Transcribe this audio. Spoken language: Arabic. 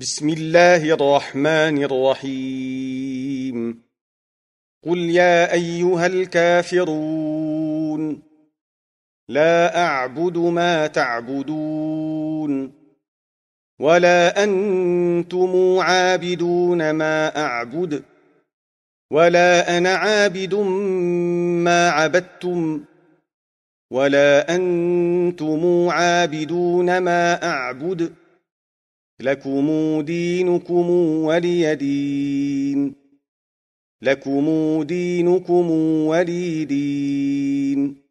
بسم الله الرحمن الرحيم قل يا ايها الكافرون لا اعبد ما تعبدون ولا انتم عابدون ما اعبد ولا انا عابد ما عبدتم ولا انتم عابدون ما اعبد لكم دينكم ولي دين لكم دينكم ولي دين